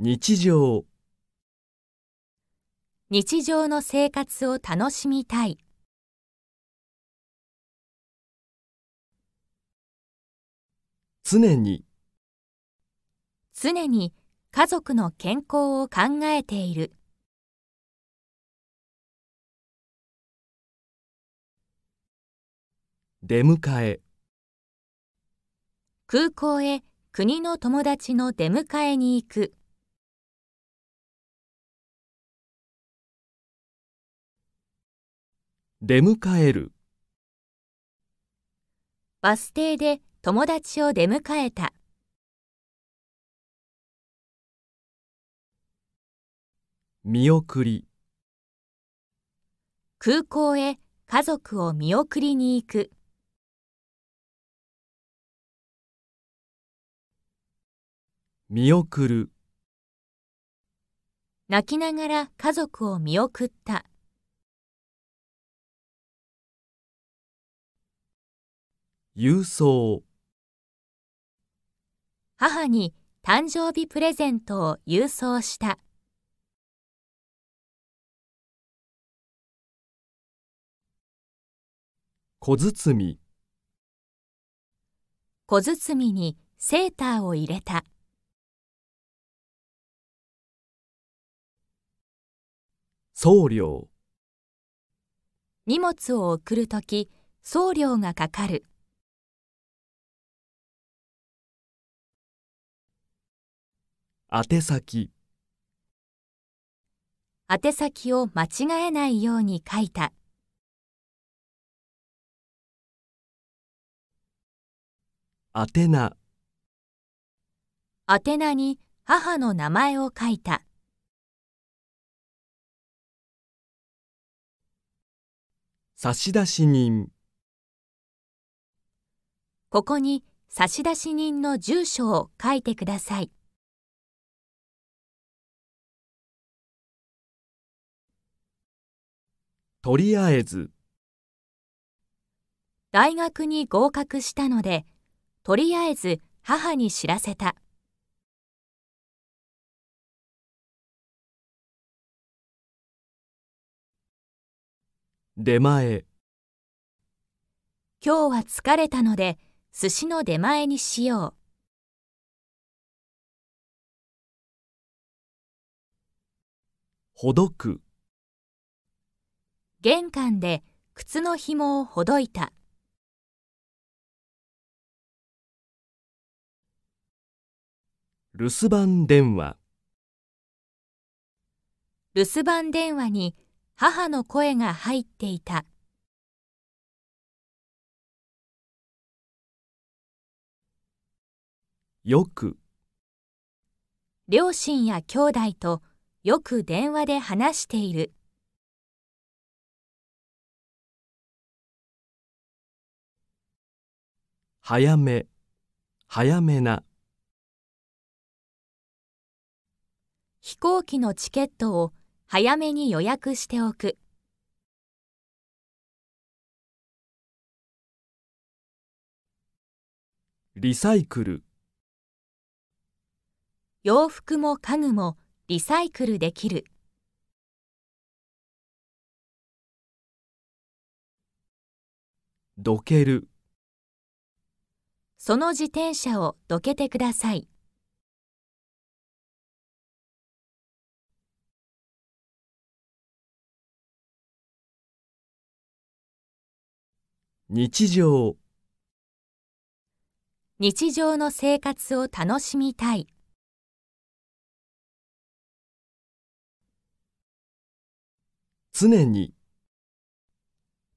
日常日常の生活を楽しみたい常に常に家族の健康を考えている出迎え空港へ国の友達の出迎えに行く出迎えるバス停で友達を出迎えた見送り空港へ家族を見送りに行く見送る泣きながら家族を見送った郵送母に誕生日プレゼントを郵送した小包小包にセーターを入れた送料荷物を送るとき送料がかかる。宛先宛先を間違えないように書いた宛名宛名に母の名前を書いた差出人ここに差出人の住所を書いてくださいとりあえず大学に合格したのでとりあえず母に知らせた出前今日は疲れたので寿司の出前にしようほどく玄関で靴の紐をほどいた。留守番電話留守番電話に母の声が入っていたよく両親や兄弟とよく電話で話している早め早めな飛行機のチケットを早めに予約しておくリサイクル洋服も家具もリサイクルできるどけるその自転車をどけてください。日常日常の生活を楽しみたい常に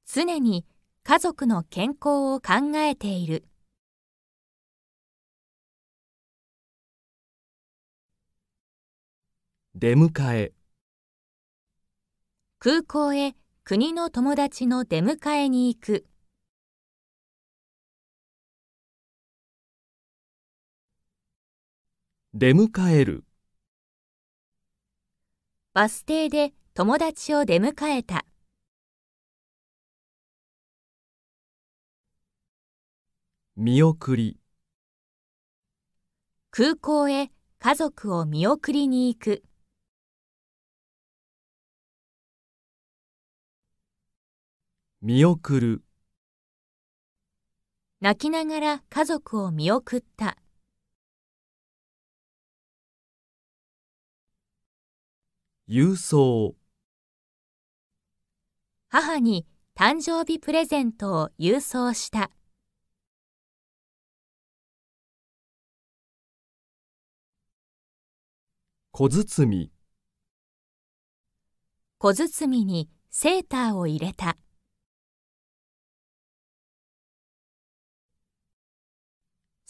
常に家族の健康を考えている出迎え空港へ国の友達の出迎えに行く出迎えるバス停で友達を出迎えた見送り空港へ家族を見送りに行く見送る泣きながら家族を見送った郵送母に誕生日プレゼントを郵送した小包小包にセーターを入れた。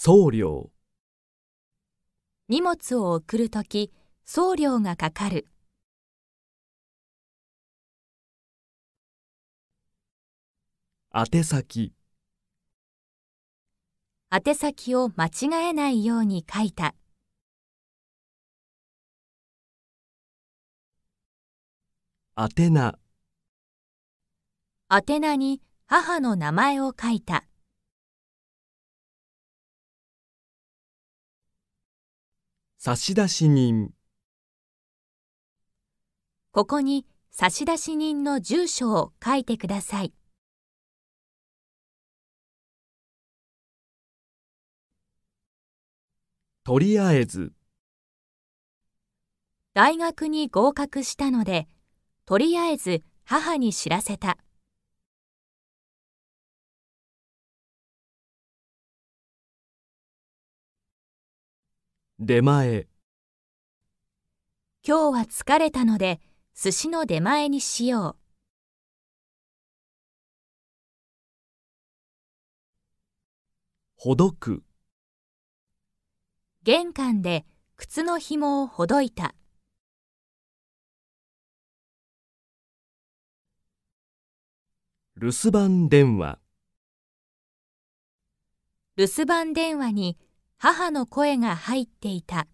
送料荷物を送るとき送料がかかる宛先宛先を間違えないように書いた宛名宛名に母の名前を書いた差出人ここに差出人の住所を書いてくださいとりあえず大学に合格したのでとりあえず母に知らせた。出前今日は疲れたので寿司の出前にしようほどく玄関で靴の紐をほどいた留守番電話留守番電話に母の声が入っていた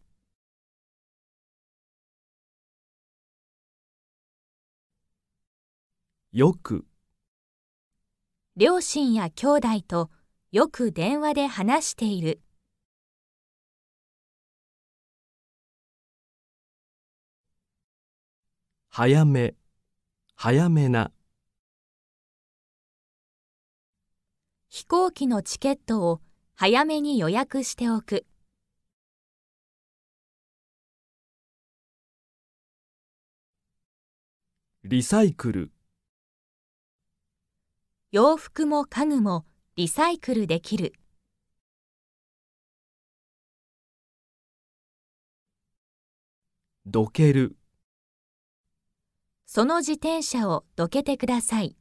よく両親や兄弟とよく電話で話している早め早めな飛行機のチケットを早めに予約しておく。リサイクル洋服も家具もリサイクルできる。どけるその自転車をどけてください。